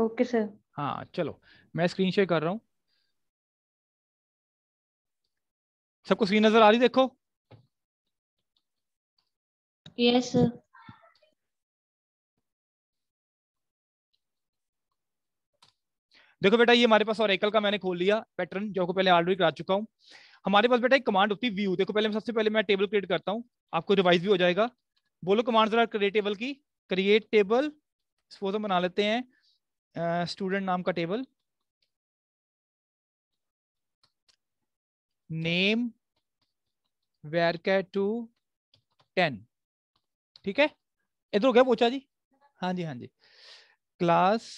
Okay sir हाँ चलो मैं स्क्रीन शेयर कर रहा हूँ सबको स्क्रीन नजर आ रही देखो यस yes, देखो बेटा ये हमारे पास एकल का मैंने खोल लिया पैटर्न जो को पहले ऑलरेडी करा चुका हूँ हमारे पास बेटा एक कमांड होती है व्यू देखो पहले सबसे पहले मैं टेबल क्रिएट करता हूँ आपको रिवाइज भी हो जाएगा बोलो कमांड जरा क्रिएट टेबल की क्रिएट टेबल सपोज हम बना लेते हैं स्टूडेंट नाम का टेबल नेम वेरकैट टू टेन ठीक है इधर हो गया पूछा जी हाँ जी हाँ जी क्लास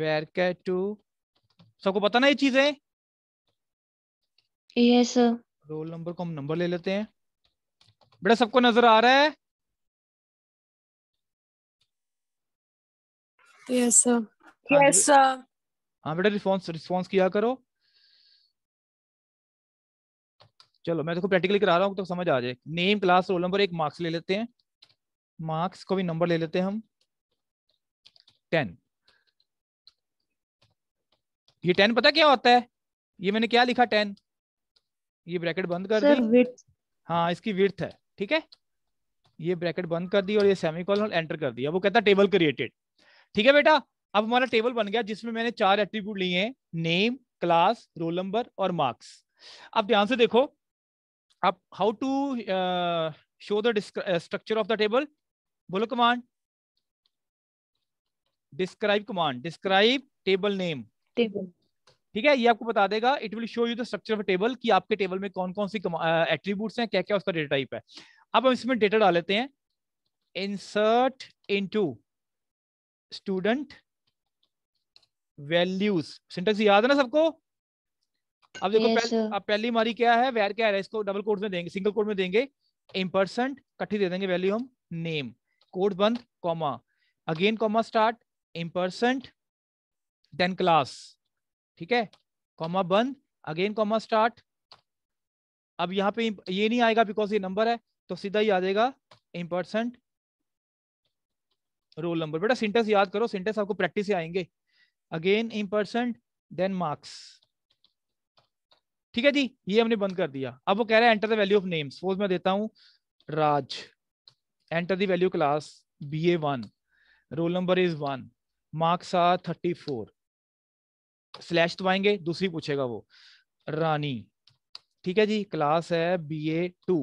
वेरकैट टू सबको पता ना ये चीजें यस रोल नंबर को हम नंबर ले लेते हैं बेटा सबको नजर आ रहा है यस सर यस सर हाँ बेटा रिस्पांस रिस्पांस किया करो चलो मैं देखो प्रैक्टिकली करा रहा हूँ तो समझ आ जाए नेम क्लास रोल नंबर एक मार्क्स ले लेते हैं मार्क्स को भी नंबर ले लेते हैं हम टेन ये टेन पता क्या होता है ये मैंने क्या लिखा टेन ये ब्रैकेट बंद कर दी हाँ इसकी विर्थ है ठीक है ये ब्रैकेट बंद कर दी और ये सेमी कॉलन एंटर कर दिया वो कहता टेबल क्रिएटेड ठीक है बेटा अब हमारा टेबल बन गया जिसमें मैंने चार एट्रीब्यूट लिए हैं नेम क्लास रोल नंबर और मार्क्स अब ध्यान से देखो अब how to show the structure of the table बोलो command describe command describe table name table ठीक है ये आपको बता देगा it will show you the structure of table कि आपके टेबल में कौन कौन सी एट्रीब्यूट्स uh, हैं क्या क्या उसका डेटा टाइप है अब हम इसमें डेटा डाल लेते हैं insert into student values syntax याद है ना सबको अब देखो yes, अब पहली हमारी क्या है वेर क्या है इसको डबल कोड में देंगे सिंगल कोड में देंगे परसेंट कट्ठी दे देंगे वैल्यू हम नेम कोड बंद comma again comma start percent then class ठीक है कॉमा बंद अगेन कॉमा स्टार्ट अब यहाँ पे ये नहीं आएगा बिकॉज ये नंबर है तो सीधा ही आ जाएगा परसेंट रोल नंबर बेटा सिंटेस याद करो सिंटेस आपको प्रैक्टिस से आएंगे again in ampersand then marks ठीक है जी ये हमने बंद कर दिया अब वो कह रहा है enter the value of name suppose मैं देता हूं Raj enter the value class B A one roll number is one marks are thirty four slash दबाएंगे दूसरी पूछेगा वो रानी ठीक है जी क्लास है B A two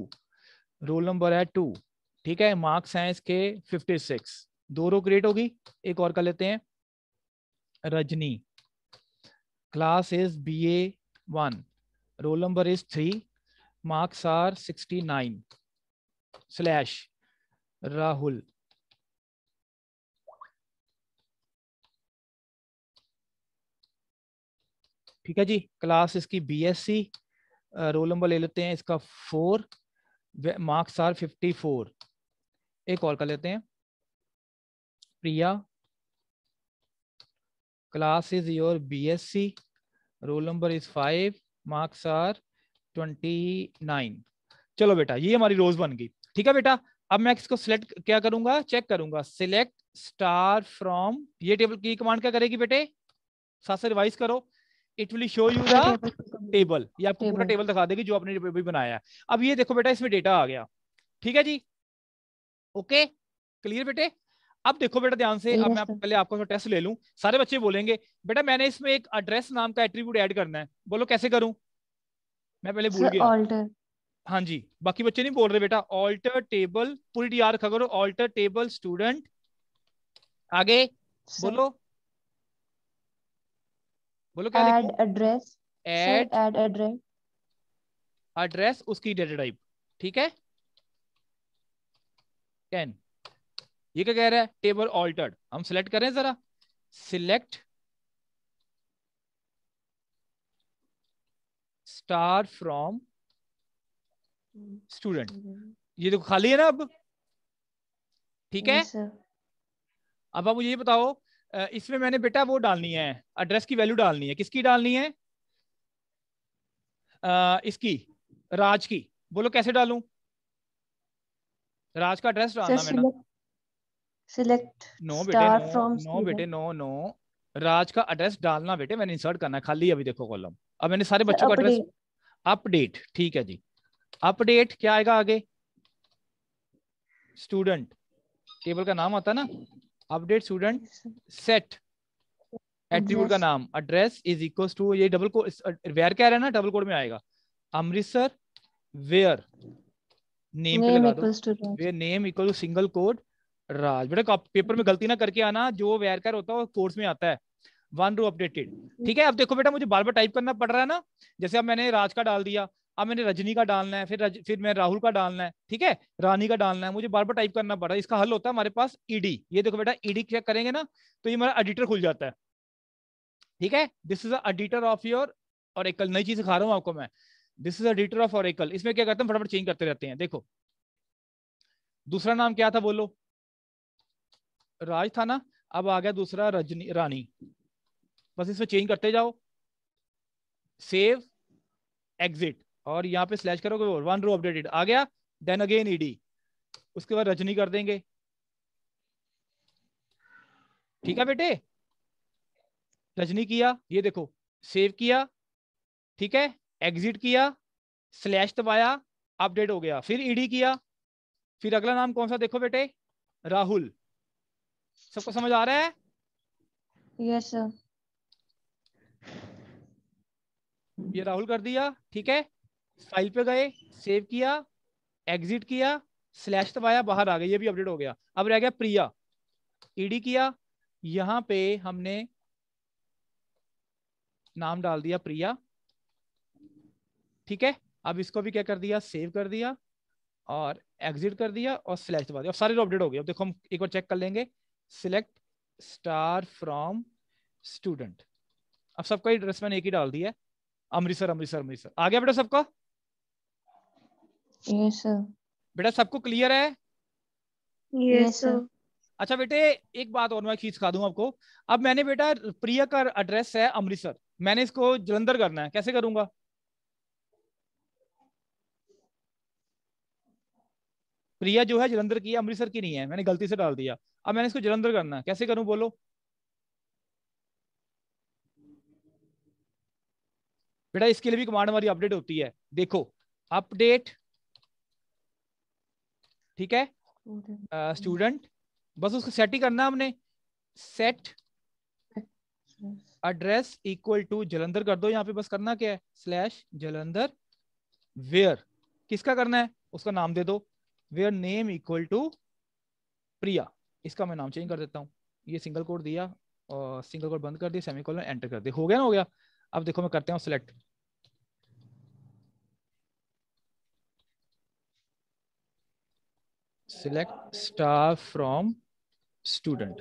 roll number है टू ठीक है मार्क्स हैं इसके फिफ्टी सिक्स दो रो क्रिएट होगी एक और कर लेते हैं Rajni class is B A one roll number is three marks are sixty nine slash Rahul ठीक है जी क्लास इसकी बीएससी रोल नंबर ले लेते हैं इसका four marks are fifty four एक और कर लेते हैं Priya class class is your BSc. Roll number is five. Marks are twenty nine. चलो बेटा ये हमारी रोज बन गई ठीक है बेटा अब मैं इसको सिलेक्ट क्या करूंगा चेक करूंगा सिलेक्ट स्टार फ्रॉम ये टेबल की कमांड क्या करेगी बेटे साथ से रिवाइज करो it will show you the table ये आपको पूरा टेबल दिखा देगी जो आपने भी बनाया है अब ये देखो बेटा इसमें डेटा आ गया ठीक है जी ओके क्लियर बेटे अब देखो बेटा ध्यान से अब मैं पहले आपको टेस्ट ले लूं सारे बच्चे बोलेंगे बेटा मैंने इसमें एक एड्रेस नाम का एट्रीब्यूट ऐड करना है बोलो कैसे करूं मैं पहले भूल गया हाँ जी बाकी बच्चे नहीं बोल रहे बेटा ऑल्टर टेबल पूरी डी आर करो ऑल्टर टेबल स्टूडेंट आगे बोलो बोलो क्या add address add add address address उसकी डेटा टाइप ठीक है कैन ये क्या कह रहा है टेबल ऑल्टर्ड हम सिलेक्ट करें जरा सिलेक्ट स्टार फ्रॉम स्टूडेंट ये देखो खाली है ना अब ठीक है अब आप मुझे ये बताओ इसमें मैंने बेटा वो डालनी है एड्रेस की वैल्यू डालनी है किसकी डालनी है आ, इसकी राज की बोलो कैसे डालूं राज का एड्रेस डालना मैडम सिलेक्ट नो बेटे नो बेटे नो नो राज का एड्रेस डालना बेटे मैंने इंसर्ट करना है खाली अभी देखो कॉलम अब मैंने सारे बच्चों का एड्रेस अपडेट ठीक है जी अपडेट क्या आएगा आगे स्टूडेंट टेबल का नाम आता ना अपडेट स्टूडेंट सेट एट्रीब्यूट का नाम एड्रेस इज इक्वल टू ये डबल को वेयर क्या रहा है ना डबल कोड में आएगा अमृतसर वेयर नेम पे लगा दो where name equal to single quote Raj बेटा पेपर में गलती ना करके आना जो कर होता है वो कोर्स में आता है वन रू अपडेटेड ठीक है अब देखो बेटा मुझे बार बार टाइप करना पड़ रहा है ना जैसे अब मैंने राज का डाल दिया अब मैंने रजनी का डालना है फिर रज, फिर मैं राहुल का डालना है ठीक है रानी का डालना है मुझे बार बार टाइप करना पड़ रहा है इसका हल होता है हमारे पास ईडी ये देखो बेटा ईडी चेक करेंगे ना तो ये हमारा एडिटर खुल जाता है ठीक है this is editor of your और एकल नई चीज सिखा रहा हूँ आपको मैं दिस इज अडिटर ऑफ और एकल इसमें क्या करते हैं फटाफट चेंज करते रहते हैं देखो दूसरा नाम क्या था बोलो राज था ना अब आ गया दूसरा रजनी रानी बस इसमें चेंज करते जाओ सेव एग्जिट और यहाँ पे स्लैश करोगे वन रो अपडेटेड आ गया देन अगेन ईडी उसके बाद रजनी कर देंगे ठीक है बेटे रजनी किया ये देखो सेव किया ठीक है एग्जिट किया स्लैश दबाया अपडेट हो गया फिर ईडी किया फिर अगला नाम कौन सा देखो बेटे राहुल सबको समझ आ रहा है यस सर ये राहुल कर दिया ठीक है फाइल पे गए सेव किया एग्जिट किया स्लैश दबाया तो बाहर आ गए ये भी अपडेट हो गया अब रह गया प्रिया ईडी किया यहाँ पे हमने नाम डाल दिया प्रिया ठीक है अब इसको भी क्या कर दिया सेव कर दिया और एग्जिट कर दिया और स्लैश दबा दिया अब सारे अपडेट हो गए अब देखो हम एक बार चेक कर लेंगे सिलेक्ट स्टार फ्रॉम स्टूडेंट अब सबका एड्रेस मैंने एक ही डाल दिया अमृतसर अमृतसर अमृतसर आ गया बेटा सबका yes, बेटा सबको क्लियर है yes, अच्छा बेटे एक बात और मैं खींच खा दूं आपको अब मैंने बेटा प्रिया का एड्रेस है अमृतसर मैंने इसको जलंधर करना है कैसे करूंगा प्रिया जो है जलंधर की है अमृतसर की नहीं है मैंने गलती से डाल दिया अब मैंने इसको जलंधर करना है कैसे करूं बोलो बेटा इसके लिए भी कमांड हमारी अपडेट होती है देखो अपडेट ठीक है स्टूडेंट बस उसको सेट ही करना हमने set address equal to Jalandhar कर दो यहाँ पे बस करना क्या है स्लैश जलंधर वेयर किसका करना है उसका नाम दे दो where name equal to Priya इसका मैं नाम चेंज कर देता हूँ ये सिंगल कोड दिया और सिंगल कोड बंद कर दिया सेमी कॉलन एंटर कर दिया हो गया ना हो गया अब देखो मैं करता हूँ select select star from student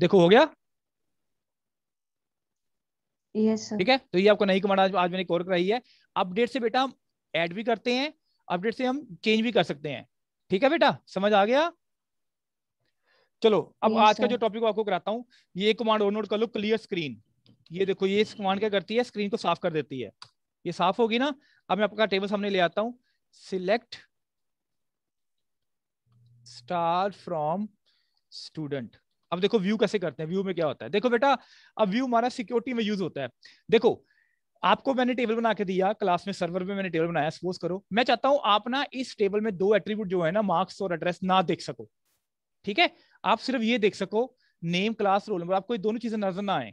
देखो हो गया yes, ठीक है तो ये आपको नई कमांड आज, आज मैंने कोर कराई है अपडेट से बेटा हम ऐड भी करते हैं अपडेट से हम चेंज भी कर सकते हैं ठीक है बेटा समझ आ गया चलो अब आज का जो टॉपिक आपको कराता हूँ ये कमांड ओवर नोट कर लो क्लियर स्क्रीन ये देखो ये कमांड क्या करती है स्क्रीन को साफ कर देती है ये साफ होगी ना अब मैं आपका टेबल सामने ले आता हूँ सिलेक्ट स्टार फ्रॉम स्टूडेंट अब देखो व्यू कैसे करते हैं व्यू में क्या होता है देखो बेटा अब व्यू हमारा सिक्योरिटी में यूज होता है देखो आपको मैंने टेबल बना के दिया क्लास में सर्वर में मैंने टेबल बनाया सपोज करो मैं चाहता हूं आप ना इस टेबल में दो एट्रीब्यूट जो है ना मार्क्स और एड्रेस ना देख सको ठीक है आप सिर्फ ये देख सको नेम क्लास रोल नंबर आपको ये दोनों चीजें नजर ना आए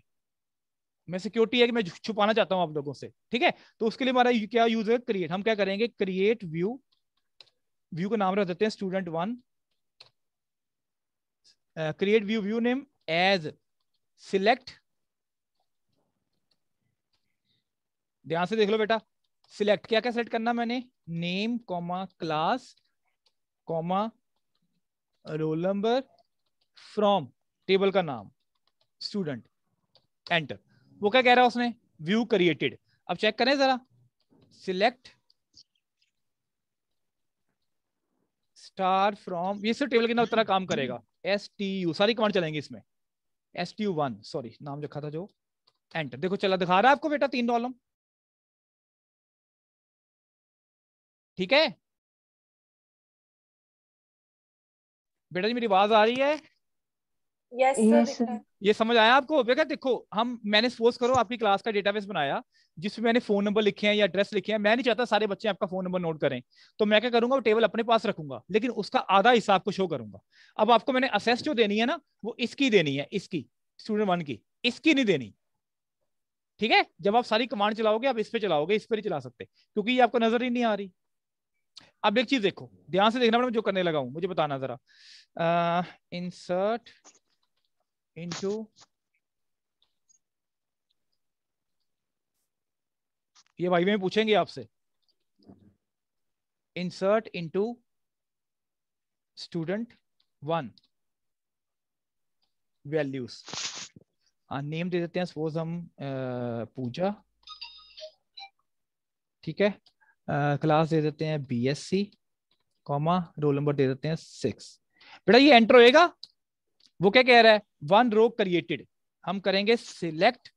मैं सिक्योरिटी है कि मैं छुपाना चाहता हूं आप लोगों से ठीक है तो उसके लिए हमारा क्या यूज है क्रिएट हम क्या करेंगे क्रिएट व्यू व्यू का नाम रख देते हैं student one create view view name as select ध्यान से देख लो बेटा सिलेक्ट क्या क्या सेलेक्ट करना मैंने name comma class comma roll number from table का नाम स्टूडेंट एंटर वो क्या कह रहा है उसने व्यू क्रिएटेड अब चेक करें जरा सिलेक्ट स्टार फ्रॉम ये सिर्फ टेबल के अंदर तरह काम करेगा एस टी यू सारी कमांड चलेंगे इसमें S T U one sorry नाम रखा था जो एंटर देखो चला दिखा रहा है आपको बेटा तीन कॉलम ठीक है बेटा जी मेरी आवाज आ रही है yes, yes, ये समझ आया आपको बेटा देखो हम मैंने सपोज करो आपकी क्लास का डेटाबेस बनाया जिसमें मैंने फोन नंबर लिखे हैं या एड्रेस लिखे हैं मैं नहीं चाहता सारे बच्चे आपका फोन नंबर नोट करें तो मैं क्या करूंगा वो टेबल अपने पास रखूंगा लेकिन उसका आधा हिस्सा आपको शो करूंगा अब आपको मैंने असेस जो देनी है ना वो इसकी देनी है इसकी स्टूडेंट वन की इसकी नहीं देनी ठीक है जब आप सारी कमांड चलाओगे आप इस पर चलाओगे इस पर ही चला सकते क्योंकि ये आपको नजर ही नहीं आ रही अब एक चीज देखो ध्यान से देखना मैं जो करने लगा हूं मुझे बताना जरा इंसर्ट इनटू ये भाई में पूछेंगे आपसे insert into student one values name दे देते हैं सपोज हम पूजा ठीक है क्लास दे देते हैं B S C comma roll number दे देते हैं सिक्स बेटा ये एंटर होएगा वो क्या कह रहा है वन रो क्रिएटेड हम करेंगे select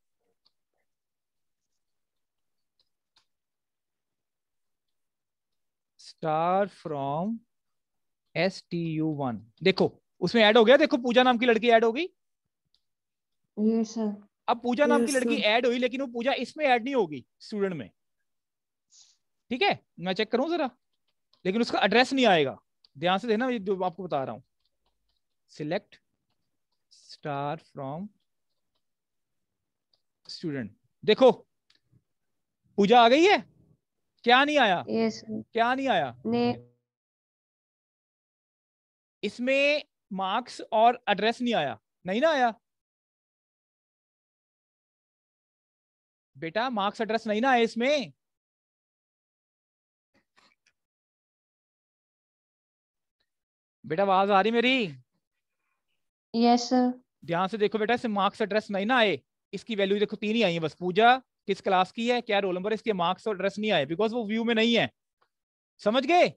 star from S T U one देखो उसमें ऐड हो गया देखो पूजा नाम की लड़की ऐड हो गई yes, अब पूजा yes, नाम की लड़की ऐड हुई लेकिन वो पूजा इसमें ऐड नहीं होगी स्टूडेंट में ठीक है मैं चेक करूं जरा लेकिन उसका एड्रेस नहीं आएगा ध्यान से देखना जो आपको बता रहा हूं सिलेक्ट स्टार फ्रॉम स्टूडेंट देखो पूजा आ गई है क्या नहीं आया yes. क्या नहीं आया नहीं इसमें मार्क्स और एड्रेस नहीं आया नहीं ना आया बेटा मार्क्स एड्रेस नहीं ना आया इसमें बेटा आवाज आ रही मेरी यस ध्यान से देखो बेटा इसे मार्क्स एड्रेस नहीं ना आए इसकी वैल्यू देखो तीन ही आई है बस पूजा किस क्लास की है क्या रोल नंबर इसके मार्क्स और एड्रेस नहीं आए बिकॉज वो व्यू में नहीं है समझ गए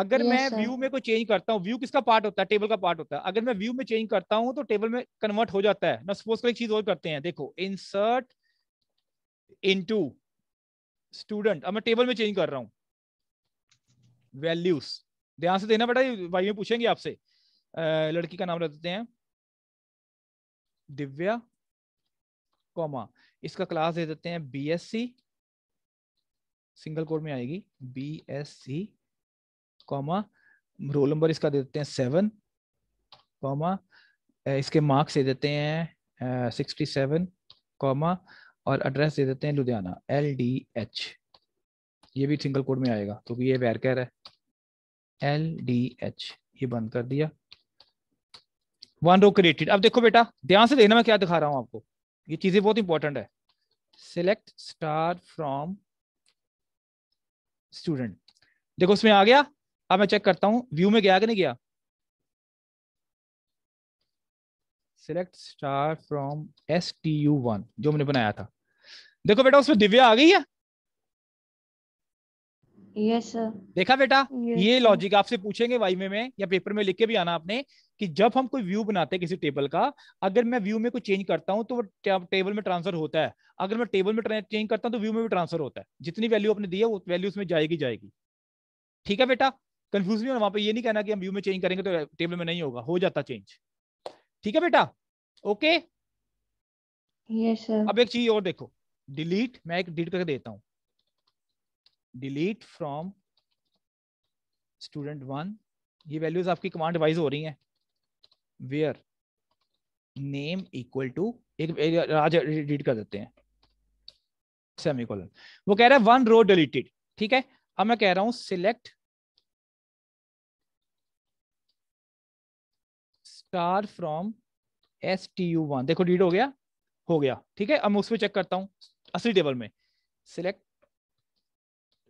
अगर yes, मैं व्यू में कोई चेंज करता हूँ व्यू किसका पार्ट होता है टेबल का पार्ट होता है अगर मैं व्यू में चेंज करता हूँ तो टेबल में कन्वर्ट हो जाता है ना सपोज एक चीज और करते हैं देखो इंसर्ट इनटू स्टूडेंट अब मैं टेबल में चेंज कर रहा हूँ वैल्यूज ध्यान से देना बेटा भाई में पूछेंगे आपसे लड़की का नाम रख देते हैं दिव्या कॉमा इसका क्लास दे देते हैं बीएससी सिंगल कोड में आएगी बीएससी कॉमा रोल नंबर इसका दे देते हैं सेवन कॉमा इसके मार्क्स दे देते हैं सिक्सटी सेवन कॉमा और एड्रेस दे देते हैं लुधियाना एल डी एच ये भी सिंगल कोड में आएगा क्योंकि तो ये रहा है एल डी एच ये बंद कर दिया वन रो क्रिएटेड अब देखो बेटा ध्यान से देखना मैं क्या दिखा रहा हूं आपको ये चीजें बहुत इंपॉर्टेंट है सिलेक्ट स्टार फ्रॉम स्टूडेंट देखो उसमें आ गया अब मैं चेक करता हूं व्यू में गया कि नहीं गया select star from S T U one जो मैंने बनाया था देखो बेटा उसमें दिव्या आ गई है yes, देखा बेटा yes, ये लॉजिक आपसे पूछेंगे वाई में या पेपर में लिख के भी आना आपने कि जब हम कोई व्यू बनाते हैं किसी टेबल का अगर मैं व्यू में कोई चेंज करता हूं तो वो टेबल में ट्रांसफर होता है अगर मैं टेबल में चेंज करता हूं तो व्यू में भी ट्रांसफर होता है जितनी वैल्यू आपने दी है वो वैल्यू उसमें जाएगी जाएगी ठीक है बेटा कंफ्यूज नहीं होना वहां पर ये नहीं कहना कि हम व्यू में चेंज करेंगे तो टेबल में नहीं होगा हो जाता चेंज ठीक है बेटा ओके यस अब एक चीज और देखो डिलीट मैं एक डिलीट करके देता हूँ डिलीट फ्रॉम स्टूडेंट वन ये वैल्यूज आपकी कमांड वाइज हो रही हैं वेयर नेम इक्वल टू एक, आज डिलीट कर देते हैं सेमिकोलन वो कह रहा है वन रो डिलीटेड ठीक है अब मैं कह रहा हूं select star from S T U one देखो डिलीट हो गया हो गया ठीक है अब मैं उसमें चेक करता हूं असली टेबल में सिलेक्ट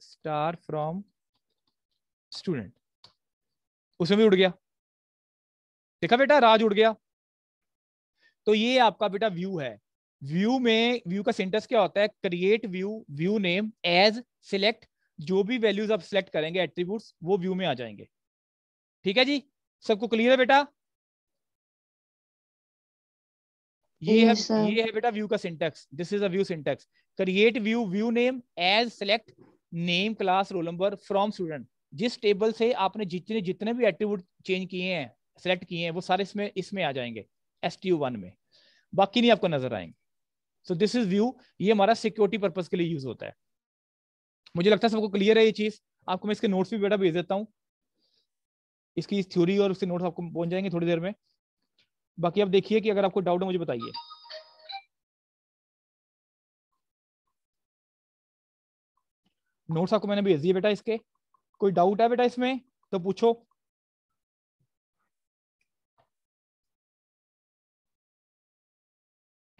स्टार फ्रॉम स्टूडेंट उसमें भी उड़ गया देखा बेटा राज उड़ गया तो ये आपका बेटा व्यू है व्यू में व्यू का सेंटेंस क्या होता है create view view name as select जो भी वैल्यूज आप सिलेक्ट करेंगे एट्रीब्यूट वो व्यू में आ जाएंगे ठीक है जी सबको क्लियर है बेटा ये है ये है बेटा व्यू का syntax this is a view syntax create view view name as select name class roll number from student जिस टेबल से आपने जितने जितने भी एट्रीब्यूट चेंज किए हैं सेलेक्ट किए हैं वो सारे इसमें इसमें आ जाएंगे एस टी वन में बाकी नहीं आपको नजर आएंगे सो दिस इज व्यू ये हमारा सिक्योरिटी पर्पज के लिए यूज होता है मुझे लगता है सबको क्लियर है ये चीज आपको मैं इसके नोट्स भी बेटा भेज देता हूँ इसकी इस थ्योरी और उसके नोट्स आपको पहुंच जाएंगे थोड़ी देर में बाकी आप देखिए कि अगर आपको डाउट है मुझे बताइए नोट्स आपको मैंने भेज दिए बेटा इसके कोई डाउट है बेटा इसमें तो पूछो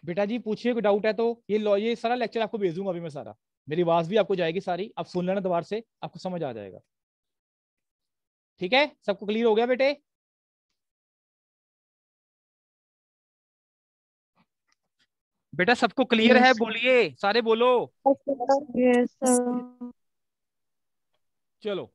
बेटा जी पूछिए कोई डाउट है तो ये लो ये सारा लेक्चर आपको भेज दूंगा अभी मैं सारा मेरी आवाज भी आपको जाएगी सारी आप सुन लेना दोबारा से आपको समझ आ जाएगा ठीक है सबको क्लियर हो गया बेटे बेटा सबको क्लियर yes. है बोलिए सारे बोलो yes, चलो